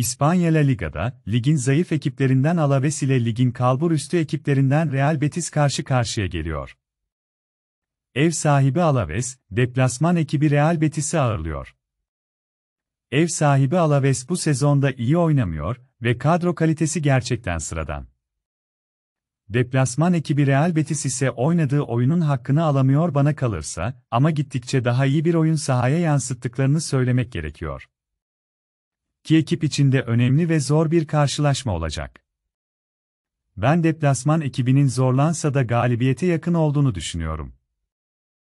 İspanya La Liga'da, ligin zayıf ekiplerinden Alaves ile ligin kalbur üstü ekiplerinden Real Betis karşı karşıya geliyor. Ev sahibi Alaves, deplasman ekibi Real Betis'i ağırlıyor. Ev sahibi Alaves bu sezonda iyi oynamıyor ve kadro kalitesi gerçekten sıradan. Deplasman ekibi Real Betis ise oynadığı oyunun hakkını alamıyor bana kalırsa ama gittikçe daha iyi bir oyun sahaya yansıttıklarını söylemek gerekiyor ki ekip içinde önemli ve zor bir karşılaşma olacak. Ben deplasman ekibinin zorlansa da galibiyete yakın olduğunu düşünüyorum.